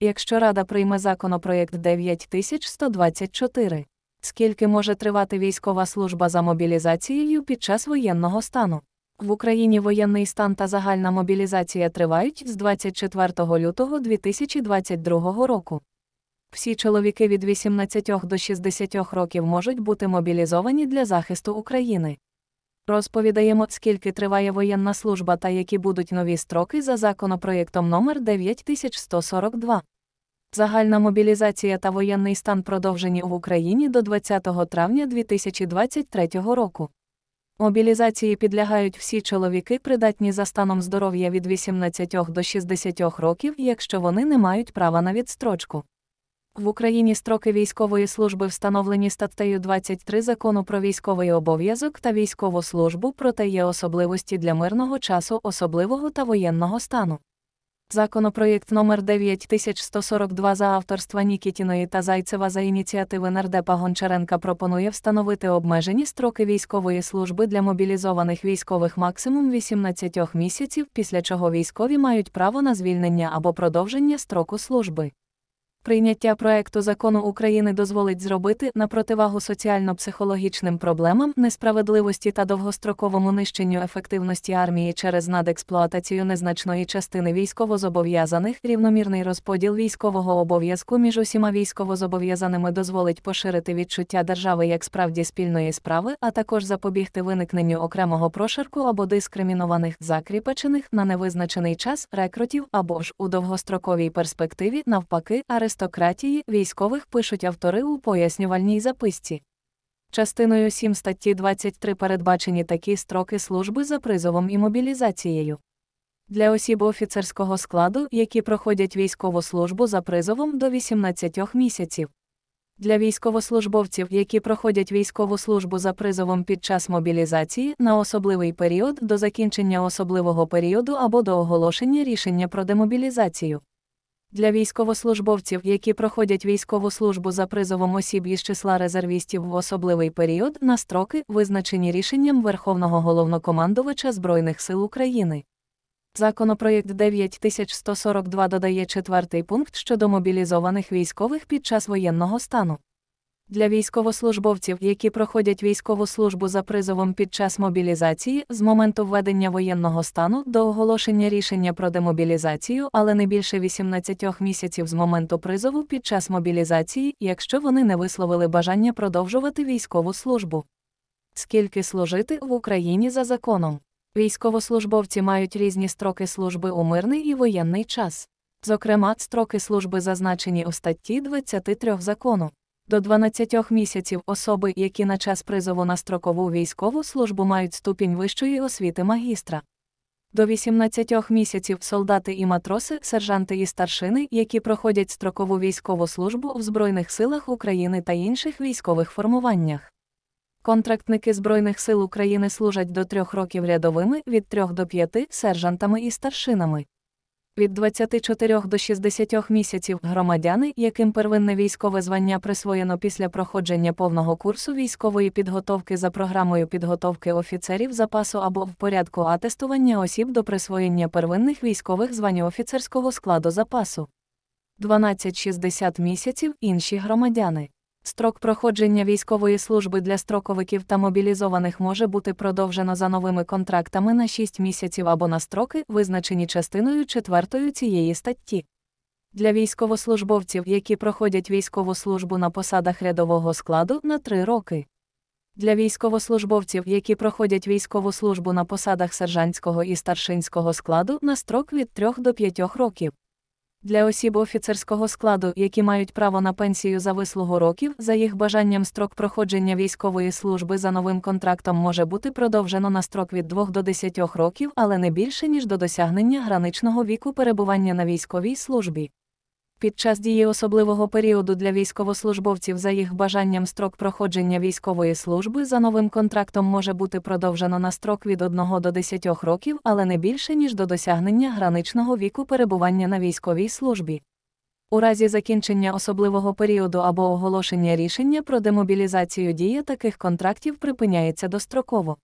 Якщо Рада прийме законопроєкт 9124, скільки може тривати військова служба за мобілізацією під час воєнного стану? В Україні воєнний стан та загальна мобілізація тривають з 24 лютого 2022 року. Всі чоловіки від 18 до 60 років можуть бути мобілізовані для захисту України. Розповідаємо, скільки триває воєнна служба та які будуть нові строки за законопроєктом номер 9142. Загальна мобілізація та воєнний стан продовжені в Україні до 20 травня 2023 року. Мобілізації підлягають всі чоловіки, придатні за станом здоров'я від 18 до 60 років, якщо вони не мають права на відстрочку. В Україні строки військової служби встановлені статтею 23 закону про військовий обов'язок та військову службу, проте є особливості для мирного часу, особливого та воєнного стану. Законопроєкт номер 9142 за авторства Нікітіної та Зайцева за ініціативи нардепа Гончаренка пропонує встановити обмежені строки військової служби для мобілізованих військових максимум 18 місяців, після чого військові мають право на звільнення або продовження строку служби. Прийняття проекту закону України дозволить зробити на противагу соціально-психологічним проблемам несправедливості та довгостроковому нищенню ефективності армії через надексплуатацію незначної частини військовозобов'язаних рівномірний розподіл військового обов'язку між усіма військовозобов'язаними дозволить поширити відчуття держави як справді спільної справи, а також запобігти виникненню окремого прошарку або дискримінованих закріпечених на невизначений час рекрутів або ж у довгостроковій перспективі навпаки арест аристократії військових пишуть автори у пояснювальній записці. Частиною 7 статті 23 передбачені такі строки служби за призовом і мобілізацією. Для осіб офіцерського складу, які проходять військову службу за призовом до 18 місяців. Для військовослужбовців, які проходять військову службу за призовом під час мобілізації на особливий період до закінчення особливого періоду або до оголошення рішення про демобілізацію. Для військовослужбовців, які проходять військову службу за призовом осіб із числа резервістів в особливий період на строки, визначені рішенням Верховного головнокомандувача Збройних сил України. Законопроєкт 9142 додає четвертий пункт щодо мобілізованих військових під час воєнного стану. Для військовослужбовців, які проходять військову службу за призовом під час мобілізації, з моменту введення воєнного стану до оголошення рішення про демобілізацію, але не більше 18 місяців з моменту призову під час мобілізації, якщо вони не висловили бажання продовжувати військову службу. Скільки служити в Україні за законом? Військовослужбовці мають різні строки служби у мирний і воєнний час. Зокрема, строки служби зазначені у статті 23 закону. До 12 місяців особи, які на час призову на строкову військову службу мають ступінь вищої освіти магістра. До 18 місяців солдати і матроси, сержанти і старшини, які проходять строкову військову службу в Збройних силах України та інших військових формуваннях. Контрактники Збройних сил України служать до трьох років рядовими від трьох до п'яти сержантами і старшинами. Від 24 до 60 місяців громадяни, яким первинне військове звання присвоєно після проходження повного курсу військової підготовки за програмою підготовки офіцерів запасу або в порядку атестування осіб до присвоєння первинних військових звань офіцерського складу запасу, 12-60 місяців інші громадяни. Строк проходження військової служби для строковиків та мобілізованих може бути продовжено за новими контрактами на 6 місяців або на строки, визначені частиною 4 цієї статті. Для військовослужбовців, які проходять військову службу на посадах рядового складу на 3 роки. Для військовослужбовців, які проходять військову службу на посадах сержантського і старшинського складу на строк від 3 до 5 років. Для осіб офіцерського складу, які мають право на пенсію за вислугу років, за їх бажанням строк проходження військової служби за новим контрактом може бути продовжено на строк від 2 до 10 років, але не більше ніж до досягнення граничного віку перебування на військовій службі. Під час дії особливого періоду для військовослужбовців за їх бажанням строк проходження військової служби за новим контрактом може бути продовжено на строк від 1 до 10 років, але не більше, ніж до досягнення граничного віку перебування на військовій службі. У разі закінчення особливого періоду або оголошення рішення про демобілізацію дія таких контрактів припиняється достроково.